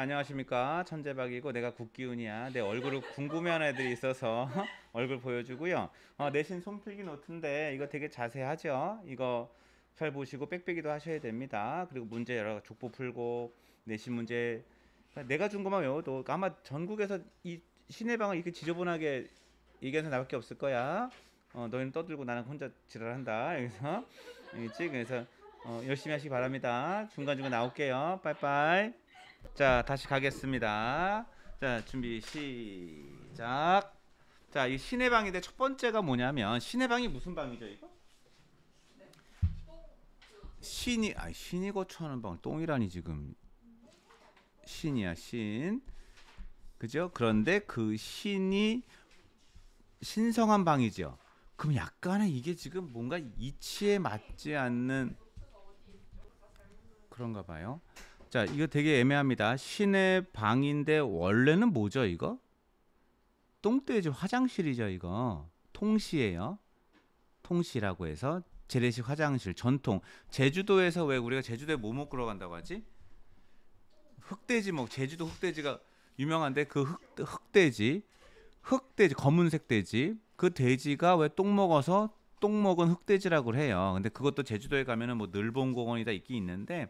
안녕하십니까 천재박이고 내가 국기운이야 내 얼굴을 궁금해하는 애들이 있어서 얼굴 보여주고요 어, 내신 손필기 노트인데 이거 되게 자세하죠 이거 잘 보시고 빽빽이도 하셔야 됩니다 그리고 문제 여러 족보 풀고 내신 문제 내가 준 것만 외워도 아마 전국에서 이 시내방을 이렇게 지저분하게 얘기해서 나밖에 없을 거야 어, 너희는 떠들고 나는 혼자 지랄한다 여기서 알겠지? 그래서 어, 열심히 하시기 바랍니다 중간중간 나올게요 빠이빠이 자 다시 가겠습니다. 자 준비 시작. 자 이 신의 방인데 첫 번째가 뭐냐면 신의 방이 무슨 방이죠 이거? 신이 아 신이 거처하는 방 똥이라니 지금 신이야 신 그죠? 그런데 그 신이 신성한 방이죠. 그럼 약간은 이게 지금 뭔가 이치에 맞지 않는 그런가 봐요. 자, 이거 되게 애매합니다. 신의 방인데 원래는 뭐죠, 이거? 똥돼지 화장실이죠, 이거. 통시예요. 통시라고 해서 재래식 화장실 전통. 제주도에서 왜 우리가 제주도에 뭐 먹으러 간다고 하지? 흑돼지 먹. 제주도 흑돼지가 유명한데 그 흑, 흑돼지, 흑돼지 검은색 돼지 그 돼지가 왜 똥 먹어서 똥 먹은 흑돼지라고 해요. 근데 그것도 제주도에 가면은 뭐 늘봉공원이다 있긴 있는데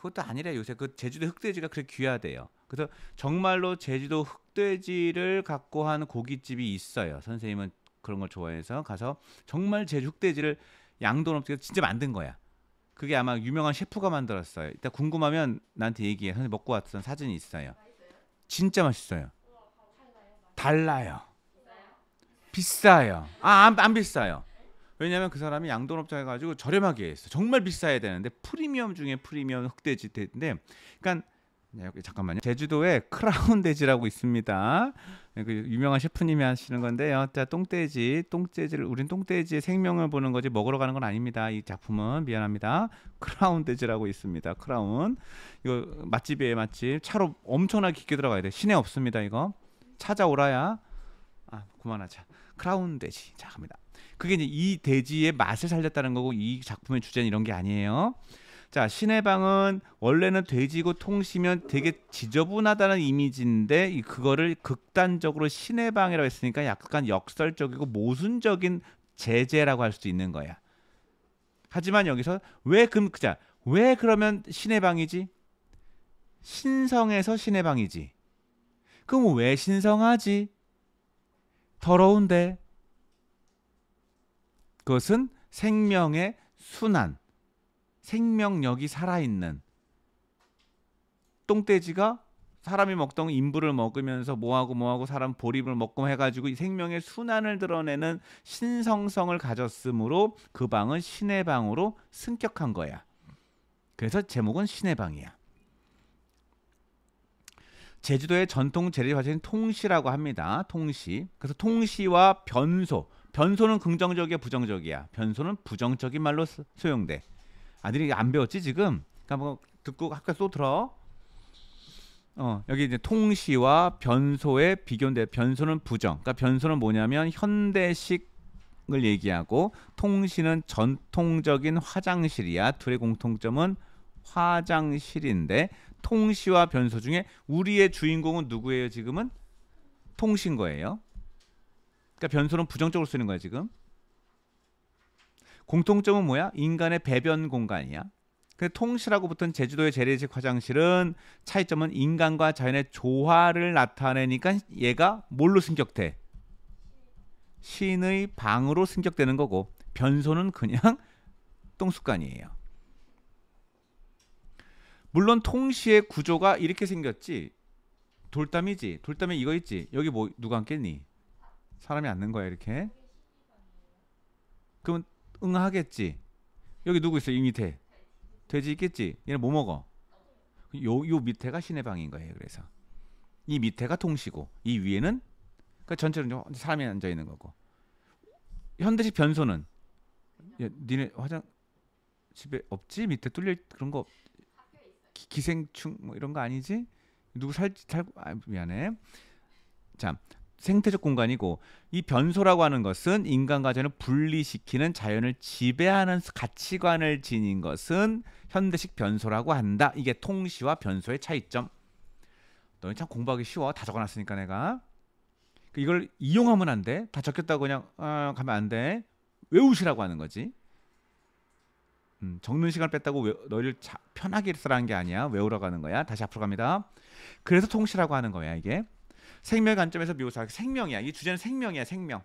그것도 아니라 요새 그 제주도 흑돼지가 그렇게 귀하대요. 그래서 정말로 제주도 흑돼지를 갖고 한 고깃집이 있어요. 선생님은 그런 걸 좋아해서 가서 정말 제주 흑돼지를 양돈 없이 진짜 만든 거야. 그게 아마 유명한 셰프가 만들었어요. 일단 궁금하면 나한테 얘기해. 선생님 먹고 왔던 사진이 있어요. 진짜 맛있어요. 달라요. 비싸요. 아, 안, 안 비싸요. 왜냐하면 그 사람이 양돈업자 해가지고 저렴하게 했어. 정말 비싸야 되는데 프리미엄 중에 프리미엄 흑돼지 인데 그러니까 네, 잠깐만요. 제주도에 크라운 돼지라고 있습니다. 네, 그 유명한 셰프님이 하시는 건데요. 자, 똥돼지, 똥돼지를 우린 똥돼지의 생명을 보는 거지 먹으러 가는 건 아닙니다. 이 작품은 미안합니다. 크라운 돼지라고 있습니다. 크라운 이거 맛집이에요, 맛집. 차로 엄청나게 깊게 들어가야 돼. 시내 없습니다, 이거. 찾아오라야. 아, 그만하자. 크라운 돼지. 자, 갑니다. 그게 이제 이 돼지의 맛을 살렸다는 거고 이 작품의 주제는 이런 게 아니에요. 자, 신의 방은 원래는 돼지고 통시면 되게 지저분하다는 이미지인데 그거를 극단적으로 신의 방이라고 했으니까 약간 역설적이고 모순적인 제재라고 할 수도 있는 거야. 하지만 여기서 왜 금, 그자, 왜 그러면 신의 방이지? 신성에서 신의 방이지. 그럼 왜 신성하지? 더러운데. 그것은 생명의 순환, 생명력이 살아있는 똥돼지가 사람이 먹던 인부를 먹으면서 뭐하고 뭐하고 사람 보립을 먹고 해가지고 생명의 순환을 드러내는 신성성을 가졌으므로 그 방은 신의 방으로 승격한 거야. 그래서 제목은 신의 방이야. 제주도의 전통 재래화재는 통시라고 합니다. 통시. 그래서 통시와 변소. 변소는 긍정적이야 부정적이야 변소는 부정적인 말로 소용돼 아들이 안 배웠지 지금 그러니까 뭐 듣고 학교 또 들어 어 여기 이제 통시와 변소의 비교인데 변소는 부정 그러니까 변소는 뭐냐면 현대식을 얘기하고 통시는 전통적인 화장실이야 둘의 공통점은 화장실인데 통시와 변소 중에 우리의 주인공은 누구예요 지금은 통신 거예요 그러니까 변수는 부정적으로 쓰는 거야 지금. 공통점은 뭐야? 인간의 배변 공간이야. 근데 통시하고 붙은 제주도의 재래식 화장실은 차이점은 인간과 자연의 조화를 나타내니까 얘가 뭘로 승격돼? 신의 방으로 승격되는 거고 변소는 그냥 똥숙간이에요. 물론 통시의 구조가 이렇게 생겼지 돌담이지 돌담에 이거 있지 여기 뭐 누가 앉겠니? 사람이 앉는 거야 이렇게. 그럼 응하겠지. 여기 누구 있어? 이 밑에 돼지 있겠지. 얘는 뭐 먹어? 요 요 밑에가 시내 방인 거예요. 그래서 이 밑에가 통시고 이 위에는 그러니까 전체로 사람이 앉아 있는 거고. 현대식 변소는 야, 니네 화장 집에 없지? 밑에 뚫릴 그런 거 기, 생충뭐 이런 거 아니지? 누구 살지 살 아, 미안해. 자 생태적 공간이고 이 변소라고 하는 것은 인간과 자연을 분리시키는 자연을 지배하는 가치관을 지닌 것은 현대식 변소라고 한다. 이게 통시와 변소의 차이점. 너는 참 공부하기 쉬워. 다 적어놨으니까 내가. 그 이걸 이용하면 안 돼. 다 적혔다고 그냥 어, 가면 안 돼. 외우시라고 하는 거지. 음, 적는 시간 뺐다고 외, 너희를 자, 편하게 쓰라는 게 아니야. 외우러 가는 거야. 다시 앞으로 갑니다. 그래서 통시라고 하는 거야 이게. 생명의 관점에서 묘사 생명이야. 이 주제는 생명이야. 생명.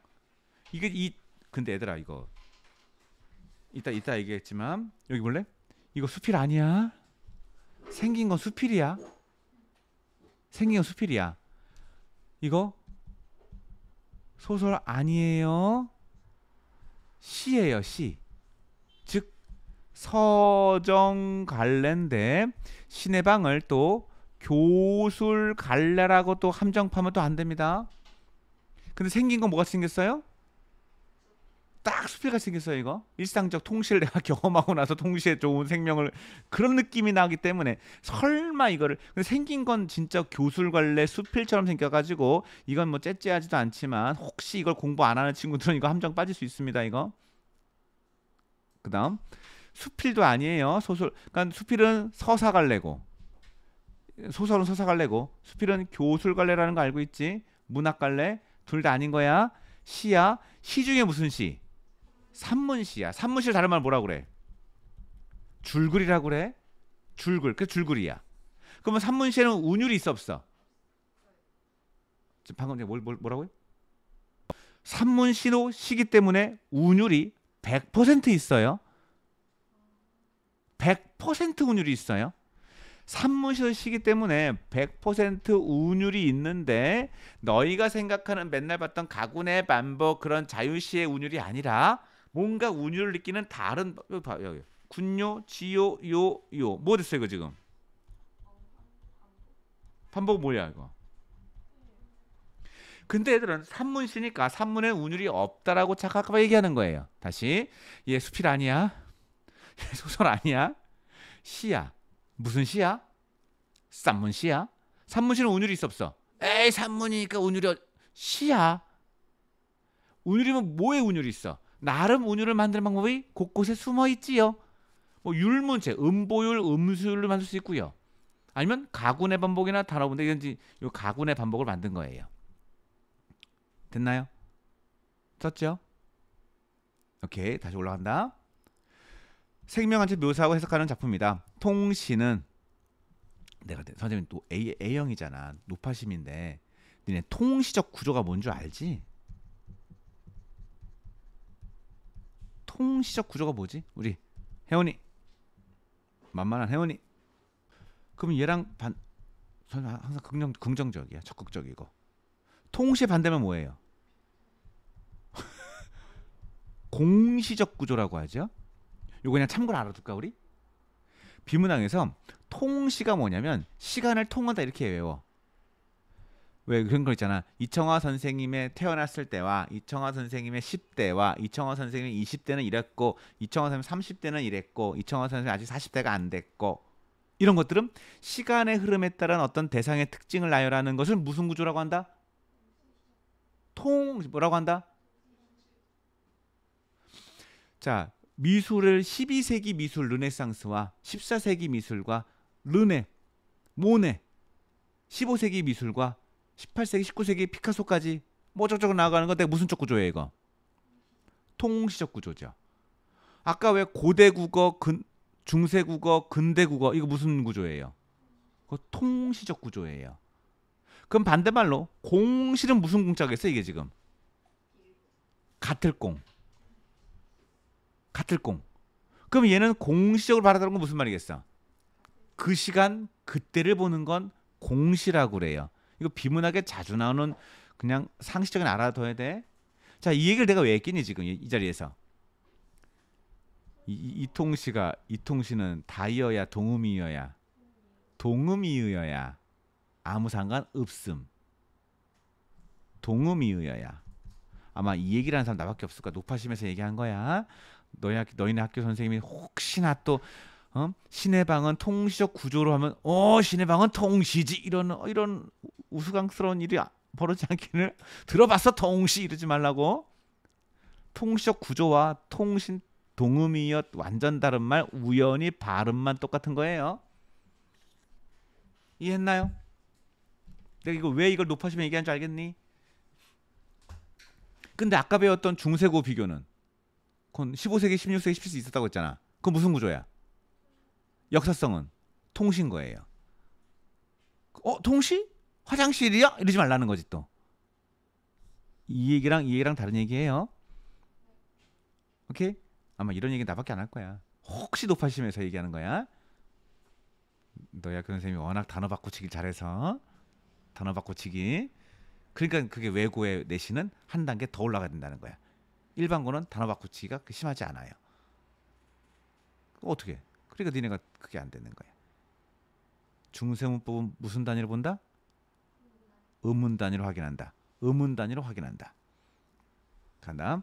이게 이 근데 얘들아 이거 이따 이따 얘기했지만 여기 볼래? 이거 수필 아니야. 생긴 건 수필이야. 생긴 건 수필이야. 이거 소설 아니에요. 시예요, 시. 즉 서정 갈래인데 신의 방을 또 교술 갈래라고 또 함정파면 또 안 됩니다. 근데 생긴 건 뭐가 생겼어요? 딱 수필가 생겼어요 이거 일상적 통실 내가 경험하고 나서 통시에 좋은 생명을 그런 느낌이 나기 때문에 설마 이거를 근데 생긴 건 진짜 교술관례 수필처럼 생겨가지고 이건 뭐 째째하지도 않지만 혹시 이걸 공부 안 하는 친구들은 이거 함정 빠질 수 있습니다 이거 그다음 수필도 아니에요 소설 그러니까 수필은 서사갈래고 소설은 소사갈래고 수필은 교술갈래라는 거 알고 있지? 문학갈래 둘 다 아닌 거야. 시야 시 중에 무슨 시? 산문시야. 산문시를 다른 말 뭐라 그래? 줄글이라고 그래? 줄글. 그 줄글이야. 그러면 산문시에는 운율이 있어 없어? 지금 방금 제가 뭘, 뭘 뭐라고요? 산문시로 시기 때문에 운율이 100% 있어요. 100% 운율이 있어요. 산무실시기 때문에 100% 운율이 있는데 너희가 생각하는 맨날 봤던 가군의 반복 그런 자유시의 운율이 아니라 뭔가 운율을 느끼는 다른 여 군요, 지요, 요, 요. 뭐 됐어요, 이거 지금? 반복 뭐야, 이거? 근데 애들은 산문 쓰니까 산문에 운율이 없다라고 착각하고 얘기하는 거예요. 다시. 얘 수필 아니야. 얘 소설 아니야. 시야. 무슨 시야 산문 시야 산문 씨는 운율이 있어 없어? 에이 산문이니까 운율이 어... 시야 운율이면 뭐에 운율이 있어? 나름 운율을 만드는 방법이 곳곳에 숨어 있지요. 뭐 율문체, 음보율, 음수율로 만들 수 있고요. 아니면 가군의 반복이나 단어분데 이건지 요 가군의 반복을 만든 거예요. 됐나요? 썼죠? 오케이 다시 올라간다. 생명한테 묘사하고 해석하는 작품이다. 통신은 내가 선생님 또 A A형이잖아. 노파심인데 니네 통시적 구조가 뭔 줄 알지? 통시적 구조가 뭐지? 우리 혜원이 만만한 혜원이 그럼 얘랑 반 저는 항상 긍정 긍정적이야 적극적이고 통시 반대면 뭐예요? 공시적 구조라고 하죠. 요거 그냥 참고로 알아둘까 우리? 비문학에서 통시가 뭐냐면 시간을 통한다 이렇게 외워. 왜 그런 거 있잖아. 이청화 선생님의 태어났을 때와 이청화 선생님의 10대와 이청화 선생님의 20대는 이랬고 이청화 선생님 30대는 이랬고 이청화 선생님 아직 40대가 안 됐고 이런 것들은 시간의 흐름에 따른 어떤 대상의 특징을 나열하는 것을 무슨 구조라고 한다? 통 뭐라고 한다? 자, 미술을 12세기 미술 르네상스와 14세기 미술과 르네, 모네, 15세기 미술과 18세기, 19세기 피카소까지 뭐저저고 나가는 건데 무슨 쪽 구조예요 이거? 통시적 구조죠. 아까 왜 고대 국어, 근, 중세 국어, 근대 국어 이거 무슨 구조예요? 그 통시적 구조예요. 그럼 반대말로 공실은 무슨 공짜겠어 요 이게 지금? 같을 공. 같을 공. 그럼 얘는 공시적으로 바라다는 건 무슨 말이겠어? 그 시간 그때를 보는 건 공시라고 그래요. 이거 비문학에 자주 나오는 그냥 상식적인 알아둬야 돼. 자, 이 얘기를 내가 왜 했겠니 지금 이, 이 자리에서? 이, 이통 씨가 이통 씨는 다이어야 동음이어야 동음이어야 아무 상관 없음. 동음이어야 아마 이 얘기를 하는 사람 나밖에 없을 거야. 높아심에서 얘기한 거야. 너희 학교 너희네 학교 선생님이 혹시나 또 어? 시내방은 통시적 구조로 하면 어 시내방은 통시지 이런 이런 우스꽝스러운 일이 아, 벌어지지 않기를 들어봤어 통시 이러지 말라고 통시적 구조와 통신 동음이어 완전 다른 말 우연히 발음만 똑같은 거예요 이해했나요? 내가 이거 왜 이걸 높아지면 얘기한 줄 알겠니? 근데 아까 배웠던 중세고 비교는 콘 15세기, 16세기, 17세기 있었다고 했잖아. 그건 무슨 구조야? 역사성은 통신 거예요. 어, 통신? 화장실이야? 이러지 말라는 거지 또. 이 얘기랑 이 얘기랑 다른 얘기예요. 오케이? 아마 이런 얘기 나밖에 안 할 거야. 혹시 높아심에서 얘기하는 거야. 너야 그런 쌤이 워낙 단어 바꾸치기 잘해서 단어 바꾸치기. 그러니까 그게 외고의 내신은 한 단계 더 올라가야 된다는 거야. 일반고는 단어 바꾸치기가 심하지 않아요. 어떻게? 그러니까 니네가 그게 안 되는 거야. 중세문법은 무슨 단위로 본다? 음문 단위로 확인한다. 음문 단위로 확인한다. 간다.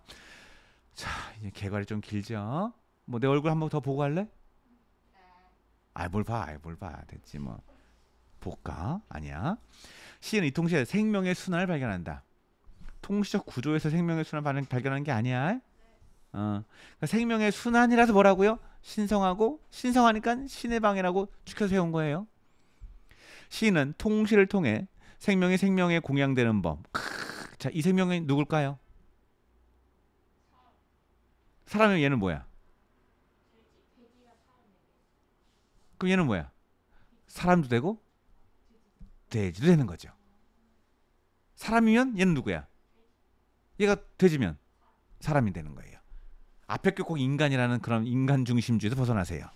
자, 이제 개괄이 좀 길죠. 뭐 내 얼굴 한 번 더 보고 할래? 아이 뭘 봐, 아이 뭘 봐. 됐지 뭐. 볼까? 아니야. 시는 이 통시에 생명의 순환을 발견한다. 통시적 구조에서 생명의 순환을 발견하는 게 아니야. 어. 그러니까 생명의 순환이라서 뭐라고요? 신성하고 신성하니까 신의 방해라고 축켜 세운 거예요. 시은 통시를 통해 생명이 생명에 공양되는 법. 크으, 자, 이 생명이 누굴까요? 사람이 얘는 뭐야? 그럼 얘는 뭐야? 사람도 되고 돼지도 되는 거죠. 사람이면 얘는 누구야? 얘가 돼지면 사람이 되는 거예요. 앞에 꼭 인간이라는 그런 인간 중심주의에서 벗어나세요.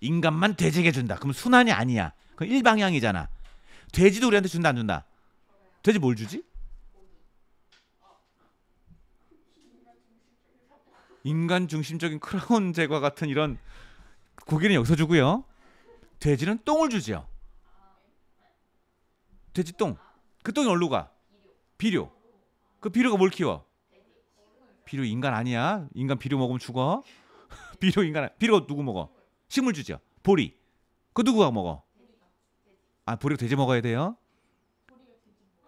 인간만 돼지게 준다. 그럼 순환이 아니야. 그건 일방향이잖아. 돼지도 우리한테 준다 안 준다. 돼지 뭘 주지? 인간 중심적인 크라운 제과 같은 이런 고기는 여기서 주고요. 돼지는 똥을 주지요. 돼지 똥. 그 똥이 어디로 가? 비료. 그 비료가 뭘 키워? 비료 인간 아니야? 인간 비료 먹으면 죽어? 비료 인간 비료 누구 먹어? 식물 주죠. 보리. 그 누구가 먹어? 아 보리가 돼지 먹어야 돼요?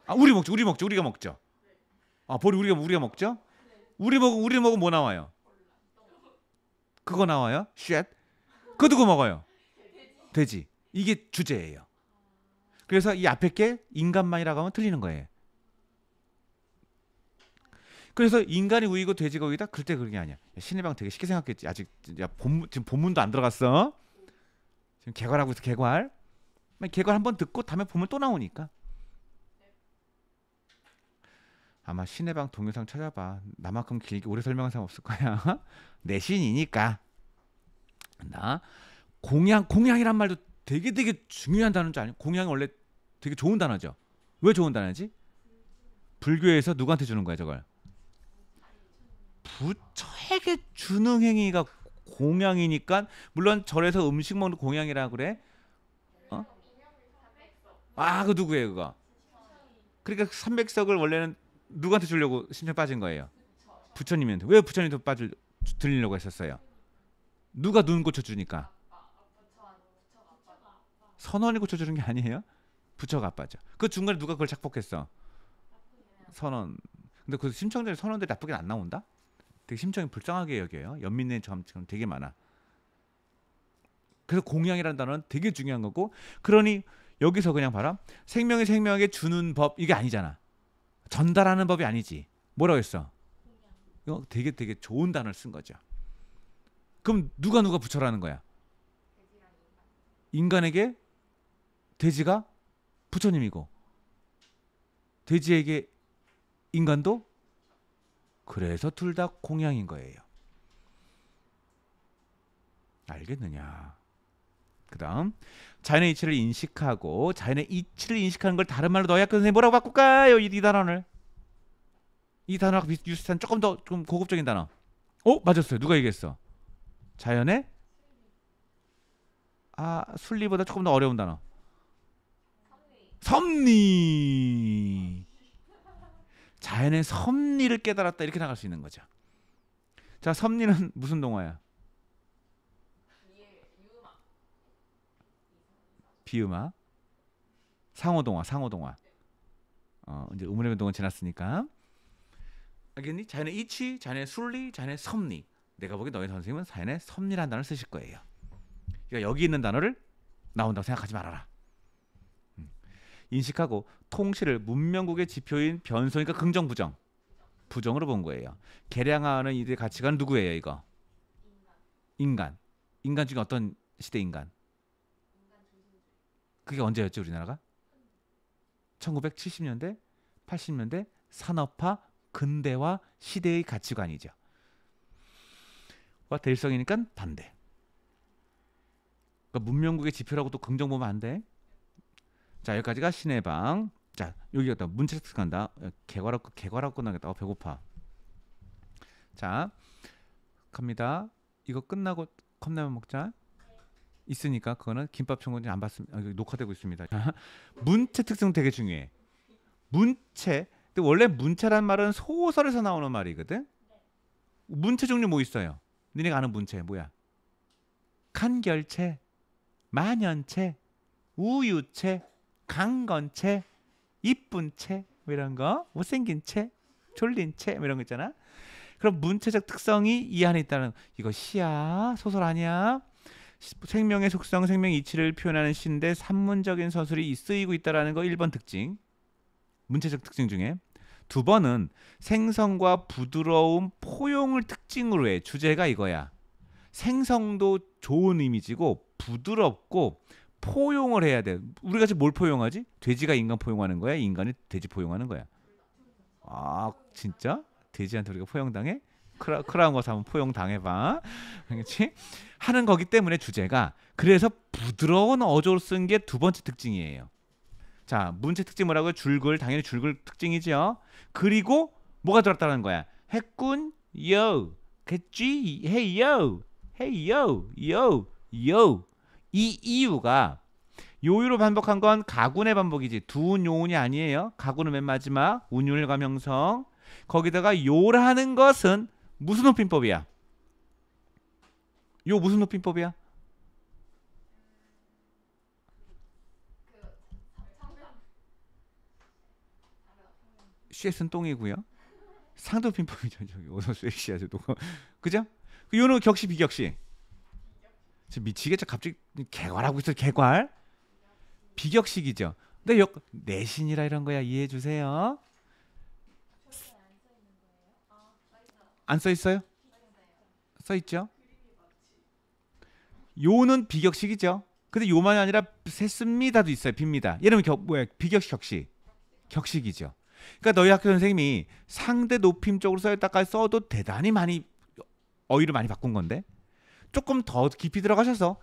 아 우리 먹죠. 우리 먹죠. 우리가 먹죠. 아 보리 우리가 우리가 먹죠? 우리 먹 우리 먹으면 뭐 나와요? 그거 나와요? 쉣. 그 누구 먹어요? 돼지. 이게 주제예요. 그래서 이 앞에 게 인간만이라고 하면 틀리는 거예요. 그래서 인간이 우이고 돼지가 우이다? 그때 그런 게 아니야. 신의 방 되게 쉽게 생각했지. 아직 야, 본문, 지금 본문도 안 들어갔어. 지금 개괄하고 있어. 개괄. 개괄 한번 듣고 다음에 보면 또 나오니까. 아마 신의 방 동영상 찾아봐. 나만큼 길게 오래 설명한 사람 없을 거야. 내신이니까. 나 공양 공양이란 말도 되게 되게 중요한 단어인 줄 아니? 공양이 원래 되게 좋은 단어죠. 왜 좋은 단어지? 불교에서 누구한테 주는 거야 저걸? 부처에게 주는 행위가 공양이니까 물론 절에서 음식 먹는 공양이라 그래. 어? 아, 그 누구예요, 그거? 그러니까 그 삼백석을 원래는 누구한테 주려고 심장 빠진 거예요? 부처님한테. 왜부처님도 빠질 들리려고 했었어요? 누가 눈 고쳐 주니까. 선원이 고쳐 주는 게 아니에요? 부처가 아빠죠. 그 중간에 누가 그걸 작폭했어? 선원. 근데 그 심청전에 선원들이 나쁘게 안 나온다? 되게 심정이 불쌍하게 여겨요. 연민의 점처럼 되게 많아. 그래서 공양이라는 단어는 되게 중요한 거고 그러니 여기서 그냥 봐라 생명이 생명에게 주는 법 이게 아니잖아 전달하는 법이 아니지 뭐라고 했어 이거 되게 되게 좋은 단어를 쓴 거죠 그럼 누가 누가 부처라는 거야 인간에게 돼지가 부처님이고 돼지에게 인간도 그래서 둘 다 공양인 거예요. 알겠느냐? 그다음 자연의 이치를 인식하고 자연의 이치를 인식하는 걸 다른 말로 넣어야 선생님 뭐라고 바꿀까요? 이, 이 단어를 이 단어가 비스탄 조금 더 좀 고급적인 단어. 어 맞았어요. 누가 얘기했어? 자연의 아 순리보다 조금 더 어려운 단어. 섭리. 자연의 섭리를 깨달았다 이렇게 나갈 수 있는 거죠. 자, 섭리는 무슨 동화야? 비음악. 상호 동화, 상호 동화. 어, 이제 의문의 변동은 지났으니까. 알겠니? 자연의 이치, 자연의 순리, 자연의 섭리. 내가 보기 너희 선생님은 자연의 섭리라는 단어를 쓰실 거예요. 그러니까 여기 있는 단어를 나온다고 생각하지 말아라. 인식하고 통시을 문명국의 지표인 변소니까 긍정 부정 부정으로 본 거예요. 개량하는 이들 가치관 누구예요 이거? 인간. 인간 중에 어떤 시대 인간? 그게 언제였죠 우리나라가? 1970년대, 80년대 산업화, 근대화 시대의 가치관이죠. 와 대일성이니까 반대. 그러니까 문명국의 지표라고 또 긍정 보면 안 돼. 자 여기까지가 시내 방. 자 여기 가다 문체스 간다. 어, 개괄하고 개괄하고 끝나겠다. 어, 배고파. 자 갑니다. 이거 끝나고 컵라면 먹자. 있으니까 그거는 김밥 청구는 안 봤습니다. 아, 녹화되고 있습니다. 문체 특성 되게 중요해. 문체. 근데 원래 문체란 말은 소설에서 나오는 말이거든. 문체 종류 뭐 있어요? 니네가 아는 문체 뭐야? 칸결체, 만연체, 우유체, 강건 채, 이쁜 채, 뭐 이런 거, 못생긴 채, 졸린 채, 뭐 이런 거 있잖아. 그럼 문체적 특성이 이 안에 있다는 이거 시야 소설 아니야? 생명의 속성, 생명 이치를 표현하는 시인데 산문적인 서술이 쓰이고 있다라는 거 1번 특징. 문체적 특징 중에 두 번은 생성과 부드러움, 포용을 특징으로 해. 주제가 이거야. 생성도 좋은 이미지고 부드럽고 포용을 해야 돼. 우리가 지금 뭘 포용하지? 돼지가 인간 포용하는 거야? 인간이 돼지 포용하는 거야? 아 진짜? 돼지한테 우리가 포용당해? 크라, 크라운 거사 한번 포용당해봐. 그렇지? 하는 거기 때문에 주제가 그래서 부드러운 어조를 쓴 게 두 번째 특징이에요. 자 문체 특징 뭐라고요? 줄글 당연히 줄글 특징이죠. 그리고 뭐가 들었다는 거야? 했군 요 겠지 헤이요 헤이요 요요 이 이유가 요유로 반복한 건 가군의 반복이지 두운 요운이 아니에요. 가군은 맨 마지막 운율과 명성 거기다가 요라는 것은 무슨 높임법이야요 무슨 높임법이야 CS는 똥이고요. 상도높임법이죠 저기 오 어서 섹시아하도 그죠? 그 요는 격시 비격시. 지금 미치겠죠. 갑자기 개괄하고 있어. 개괄. 비격식이죠. 근데 역 내신이라 이런 거야. 이해해 주세요. 안 써 있어요? 써 있죠. 요는 비격식이죠. 근데 요만이 아니라 셋습니다도 있어요. 빕니다. 예를 들면 뭐야? 비격식 격식. 격식이죠. 그러니까 너희 학교 선생님이 상대 높임 쪽으로 써였다가 써도 대단히 많이 어휘를 많이 바꾼 건데 조금 더 깊이 들어가셔서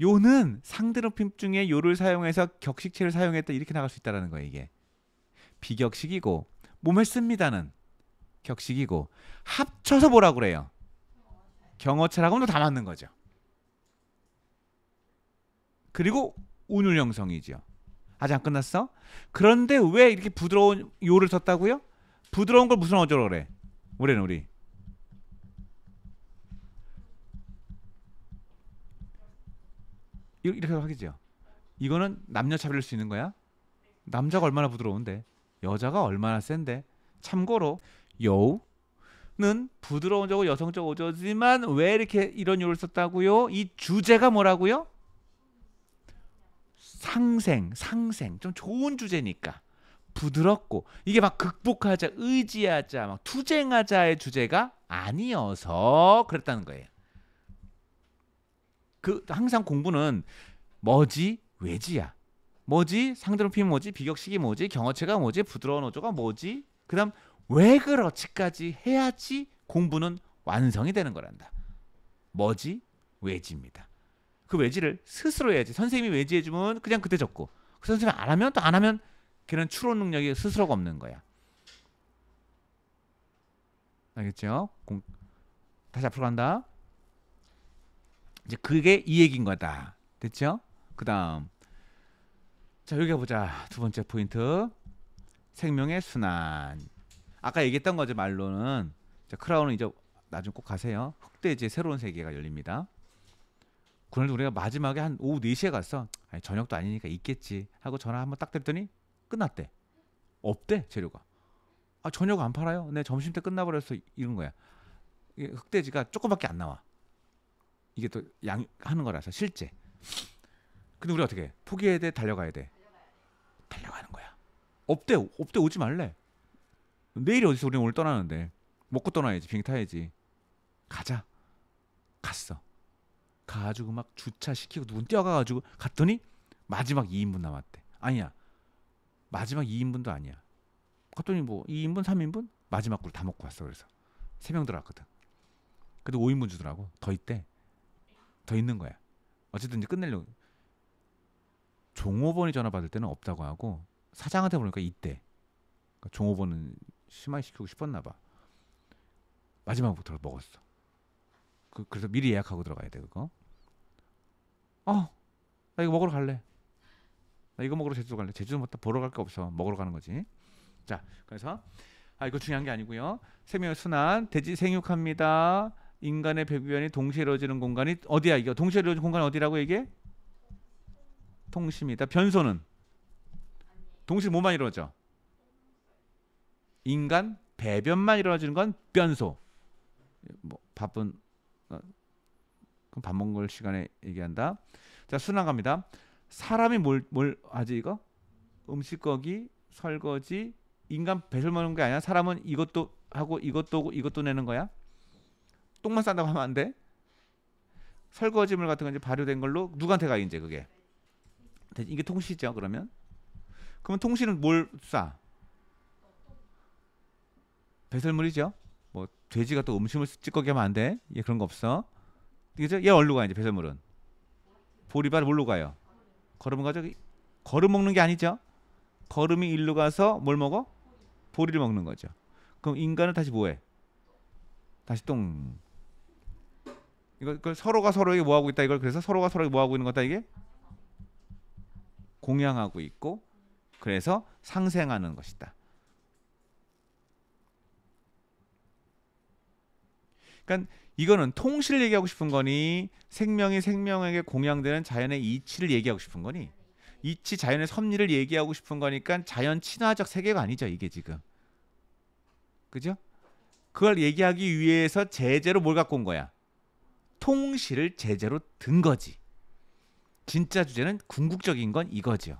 요는 상대로핌 중에 요를 사용해서 격식체를 사용했다 이렇게 나갈 수 있다라는 거예요 이게 비격식이고 몸에 씁니다는 격식이고 합쳐서 뭐라 그래요 경어체라고 는다 맞는 거죠 그리고 운율 형성이죠 아직 안 끝났어 그런데 왜 이렇게 부드러운 요를 썼다고요 부드러운 걸 무슨 어조로 그래 우리는 우리 이렇게 하겠죠. 이거는 남녀 차별일 수 있는 거야? 남자가 얼마나 부드러운데 여자가 얼마나 센데 참고로 여우는 부드러운 저고 여성적 오저지만 왜 이렇게 이런 요를 썼다고요? 이 주제가 뭐라고요? 상생, 상생 좀 좋은 주제니까 부드럽고 이게 막 극복하자, 의지하자, 막 투쟁하자의 주제가 아니어서 그랬다는 거예요. 그 항상 공부는 뭐지 왜지야. 뭐지 상대로핀 뭐지 비격식이 뭐지 경어체가 뭐지 부드러운 어조가 뭐지 그다음 왜 그렇지까지 해야지 공부는 완성이 되는 거란다. 뭐지 왜지입니다. 그 외지를 스스로 해야지. 선생님이 외지해주면 그냥 그때 적고 그 선생님이 안 하면 또 안 하면 걔는 추론 능력이 스스로가 없는 거야. 알겠죠? 공... 다시 앞으로 간다. 이제 그게 이 얘기인 거다. 됐죠? 그다음 자 여기 가 보자 두 번째 포인트 생명의 순환. 아까 얘기했던 거죠 말로는 자, 크라운은 이제 나중 꼭 가세요. 흑돼지의 새로운 세계가 열립니다. 그날 우리가 마지막에 한 오후 4시에 갔어. 아니, 저녁도 아니니까 있겠지 하고 전화 한번 딱 드렸더니 끝났대. 없대 재료가. 아 저녁 안 팔아요. 내 네, 점심 때 끝나버렸어 이런 거야. 흑돼지가 조금밖에 안 나와. 이게 또 양 하는 거라서 실제. 근데 우리 어떻게 해? 포기해야 돼? 달려가야 돼? 달려가는 거야. 없대 없대 오지 말래. 내일이 어디서 우리는 오늘 떠나는데 먹고 떠나야지 비행 기 타야지. 가자. 갔어. 가가지고 막 주차시키고 누군 뛰어가가지고 갔더니 마지막 2인분 남았대. 아니야. 마지막 2인분도 아니야. 갔더니 뭐 2인분, 3인분? 마지막 걸다 먹고 왔어. 그래서 세 명 들어왔거든. 근데 5인분 주더라고. 더 있대. 더 있는 거야. 어쨌든 이제 끝내려고. 종업원이 전화 받을 때는 없다고 하고 사장한테 보니까 이때. 그러니까 종업원은 심화시키고 싶었나 봐. 마지막부터 먹었어. 그, 그래서 미리 예약하고 들어가야 돼 그거. 어, 나 이거 먹으러 갈래. 나 이거 먹으러 제주도 갈래. 제주도 뭐다 보러 갈 거 없어. 먹으러 가는 거지. 자, 그래서 아 이거 중요한 게 아니고요. 생명 순환 돼지 생육합니다. 인간의 배변이 동시에 이루어지는 공간이 어디야? 이거 동시에 이루어지는 공간이 어디라고 이게 통심이다. 변소는 동시에 뭐만 이루어져? 인간 배변만 이루어지는 건 변소. 뭐 바쁜 어, 그럼 밥 먹을 시간에 얘기한다. 자 순환 갑니다. 사람이 뭘, 뭘 하지 이거? 음식 거기 설거지 인간 배설 먹는 게 아니야. 사람은 이것도 하고 이것도 하고 이것도 내는 거야. 똥만 싼다고 하면 안 돼. 설거지물 같은 건 이제 발효된 걸로 누구한테 가 이제 그게. 이게 통시죠 그러면. 그러면 통신은 뭘 싸? 배설물이죠. 뭐 돼지가 또 음식물 찌꺼기 하면 안 돼. 얘 예, 그런 거 없어. 그죠? 얘 얼로 가 이제 배설물은. 보리발 뭘로 가요? 걸음 가죠. 걸음 먹는 게 아니죠. 걸음이 일로 가서 뭘 먹어? 보리를 먹는 거죠. 그럼 인간은 다시 뭐해? 다시 똥. 이걸 서로가 서로에게 뭐 하고 있다 이걸 그래서 서로가 서로에게 뭐 하고 있는 거다 이게 공양하고 있고 그래서 상생하는 것이다. 그러니까 이거는 통실을 얘기하고 싶은 거니 생명이 생명에게 공양되는 자연의 이치를 얘기하고 싶은 거니 이치 자연의 섭리를 얘기하고 싶은 거니까 자연 친화적 세계가아니죠 이게 지금 그죠? 그걸 얘기하기 위해서 제재로 뭘 갖고 온 거야? 통실을 제재로 든 거지. 진짜 주제는 궁극적인 건 이거지요.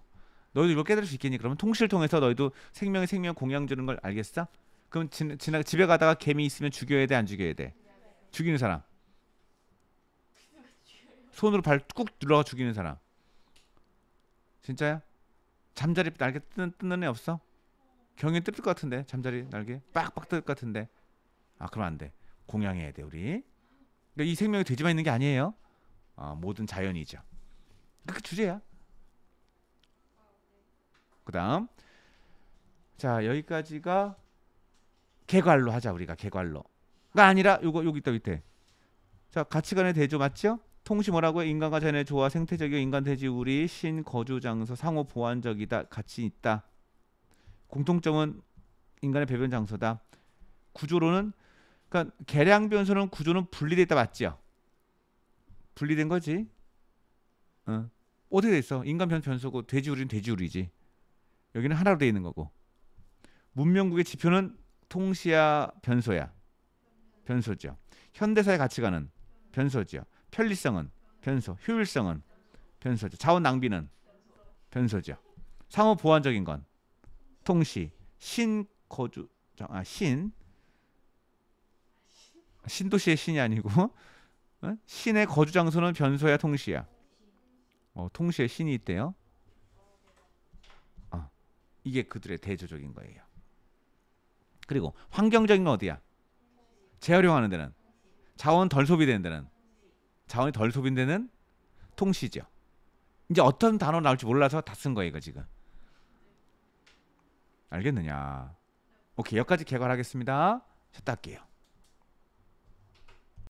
너희도 이걸 깨달을 수 있겠니? 그러면 통실를 통해서 너희도 생명의 생명 공양 주는 걸 알겠어? 그럼 지, 지나, 집에 가다가 개미 있으면 죽여야 돼, 안 죽여야 돼? 죽이는 사람. 손으로 발 꾹 눌러가 죽이는 사람. 진짜야? 잠자리 날개 뜨는, 뜨는 애 없어? 경이 뜰것 같은데 잠자리 날개 빡빡 뜰 것 같은데. 아 그럼 안 돼. 공양해야 돼 우리. 그러니까 이 생명이 돼지만 있는 게 아니에요. 아, 모든 자연이죠. 그 주제야. 그다음 자 여기까지가 개괄로 하자 우리가 개괄로가 아니라 요거 여기 있다 밑에 자 가치관의 대조 맞죠? 통시 뭐라고요? 인간과 자연의 조화 생태적이고 인간 대지 우리 신 거주 장소 상호 보완적이다 가치 있다 공통점은 인간의 배변 장소다 구조로는 그러니까 계량 변수는 구조는 분리됐다 맞죠? 분리된 거지. 어. 어떻게 됐어 인간 변 변수고 돼지우리는 돼지우리지. 여기는 하나로 돼 있는 거고. 문명국의 지표는 통시야 변소야. 변소죠. 현대사의 가치관은 변소죠. 편리성은 변소. 효율성은 변소죠. 자원 낭비는 변소죠. 상호 보완적인 건 통시 신거주 아, 신 신도시의 신이 아니고 신의 거주 장소는 변소야 통시야. 어, 통시의 신이 있대요. 어, 이게 그들의 대조적인 거예요. 그리고 환경적인 건 어디야? 재활용하는 데는 자원 덜 소비되는 데는 자원이 덜 소비되는 통시죠. 이제 어떤 단어 나올지 몰라서 다 쓴 거예요, 이거 지금. 알겠느냐? 오케이, 여기까지 개괄하겠습니다. 쉬다 할게요.